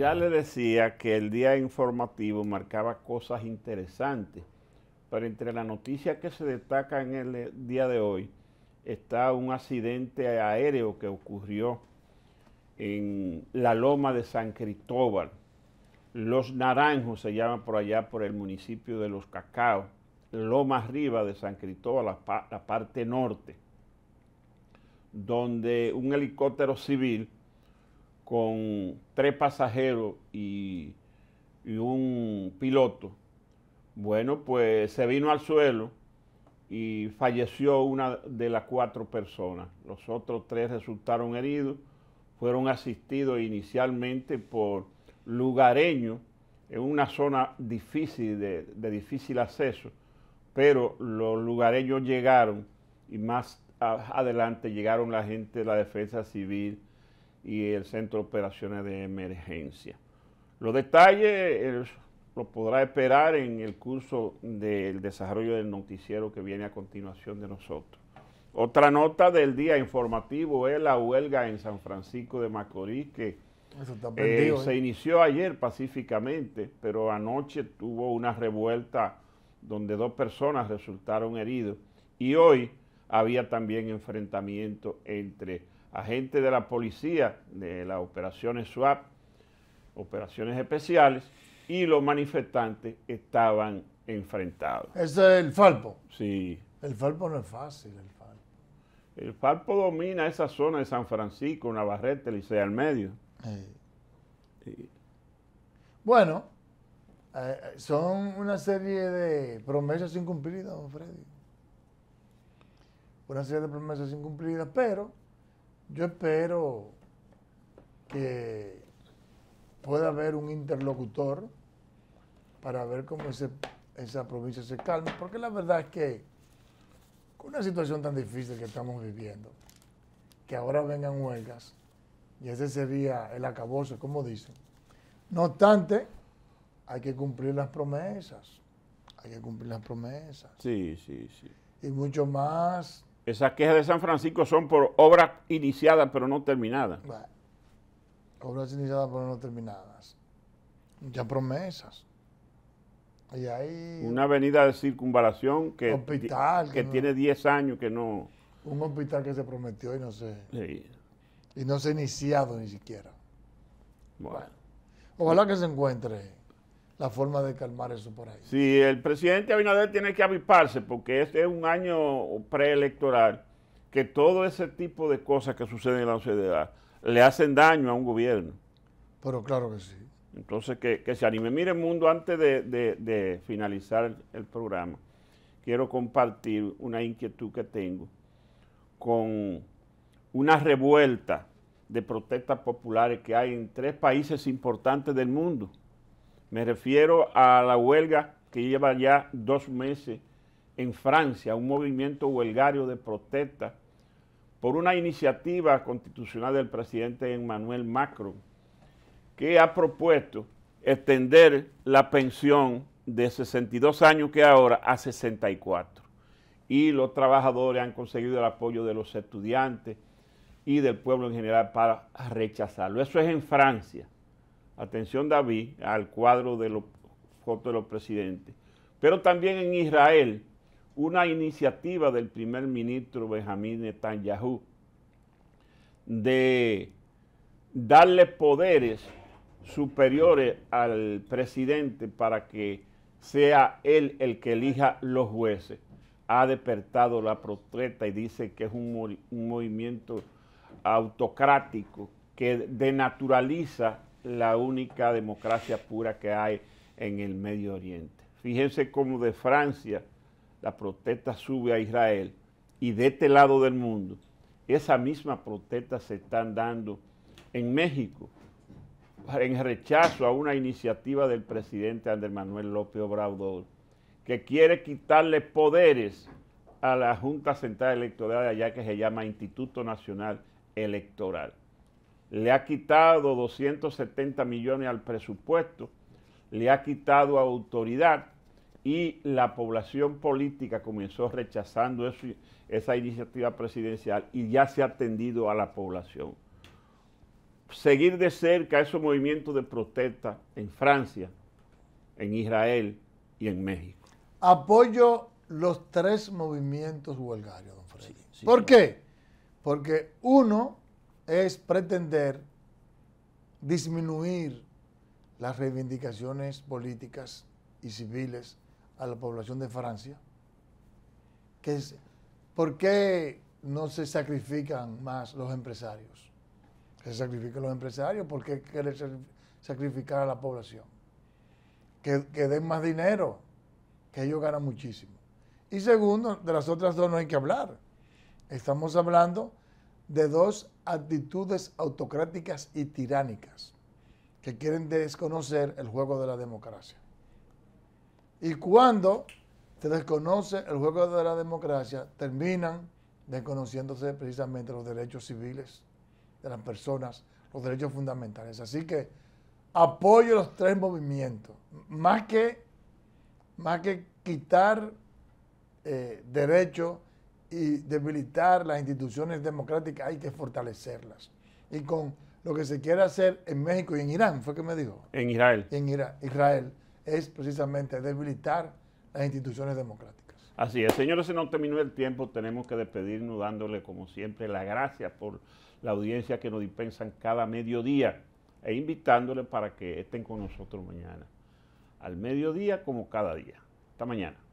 ya le decía que el día informativo marcaba cosas interesantes, pero entre la noticia que se destaca en el eh, día de hoy está un accidente aéreo que ocurrió en la loma de San Cristóbal. Los Naranjos se llama por allá, por el municipio de Los cacao, loma arriba de San Cristóbal, la parte norte, donde un helicóptero civil con tres pasajeros y, un piloto, bueno, pues se vino al suelo y falleció una de las cuatro personas. Los otros tres resultaron heridos, fueron asistidos inicialmente por lugareños en una zona difícil, de, difícil acceso, pero los lugareños llegaron y más adelante llegaron la gente de la defensa civil, y el Centro de Operaciones de Emergencia. Los detalles los podrá esperar en el curso del desarrollo del noticiero que viene a continuación de nosotros. Otra nota del día informativo es la huelga en San Francisco de Macorís que eh, ¿eh? se inició ayer pacíficamente, pero anoche tuvo una revuelta donde dos personas resultaron heridas y hoy había también enfrentamiento entre agentes de la policía de las operaciones SWAP, operaciones especiales, y los manifestantes estaban enfrentados. Ese es el Falpo. Sí. El Falpo no es fácil, el Falpo. El domina esa zona de San Francisco, Navarrete, Licea al medio. Bueno, eh, son una serie de promesas incumplidas, don Freddy. Una serie de promesas incumplidas, pero yo espero que pueda haber un interlocutor para ver cómo esa provincia se calma, porque la verdad es que con una situación tan difícil que estamos viviendo, que ahora vengan huelgas, y ese sería el acaboso, como dicen. No obstante, hay que cumplir las promesas, hay que cumplir las promesas. Sí, sí, sí. Y mucho más esas quejas de San Francisco son por obras iniciadas pero no terminadas. obras iniciadas pero no terminadas. Ya promesas. hay... Una avenida de circunvalación que, hospital, que, tiene 10 años que no... Un hospital que se prometió y no se... Y no se ha iniciado ni siquiera. Ojalá que se encuentre la forma de calmar eso por ahí. Sí, el presidente Abinader tiene que avisparse porque este es un año preelectoral que todo ese tipo de cosas que suceden en la sociedad le hacen daño a un gobierno. Pero claro que sí. Entonces, que, se anime. Mire, mundo, antes de, finalizar el, programa, quiero compartir una inquietud que tengo con una revuelta de protestas populares que hay en tres países importantes del mundo. Me refiero a la huelga que lleva ya dos meses en Francia, un movimiento huelgario de protesta por una iniciativa constitucional del presidente Emmanuel Macron, que ha propuesto extender la pensión de 62 años que ahora a 64. Y los trabajadores han conseguido el apoyo de los estudiantes y del pueblo en general para rechazarlo. Eso es en Francia atención David, al cuadro de los, de los presidentes. Pero también en Israel, una iniciativa del primer ministro Benjamín Netanyahu de darle poderes superiores al presidente para que sea él el que elija los jueces. Ha despertado la protesta y dice que es un movimiento autocrático que denaturaliza la única democracia pura que hay en el Medio Oriente. Fíjense cómo de Francia la protesta sube a Israel y de este lado del mundo esa misma protesta se están dando en México en rechazo a una iniciativa del presidente Andrés Manuel López Obrador que quiere quitarle poderes a la Junta Central Electoral de allá que se llama Instituto Nacional Electoral le ha quitado 270 millones al presupuesto, le ha quitado autoridad y la población política comenzó rechazando esa iniciativa presidencial y ya se ha atendido a la población. Seguir de cerca esos movimientos de protesta en Francia, en Israel y en México. Apoyo los tres movimientos huelgarios, don Freddy. ¿Por qué? Porque uno es pretender disminuir las reivindicaciones políticas y civiles a la población de Francia. ¿Por qué no se sacrifican más los empresarios? Que se sacrifican los empresarios, ¿por qué quiere sacrificar a la población? Que, que den más dinero, que ellos ganan muchísimo. Y segundo, de las otras dos no hay que hablar. Estamos hablando de dos actitudes autocráticas y tiránicas que quieren desconocer el juego de la democracia. Y cuando se desconoce el juego de la democracia, terminan desconociéndose precisamente los derechos civiles de las personas, los derechos fundamentales. Así que apoyo los tres movimientos. Más que, más que quitar eh, derechos y debilitar las instituciones democráticas, hay que fortalecerlas. Y con lo que se quiere hacer en México y en Irán, fue que me dijo. En Israel. En Israel, es precisamente debilitar las instituciones democráticas. Así es, señores, se nos terminó el tiempo, tenemos que despedirnos dándole, como siempre, las gracias por la audiencia que nos dispensan cada mediodía e invitándole para que estén con nosotros mañana, al mediodía como cada día. Hasta mañana.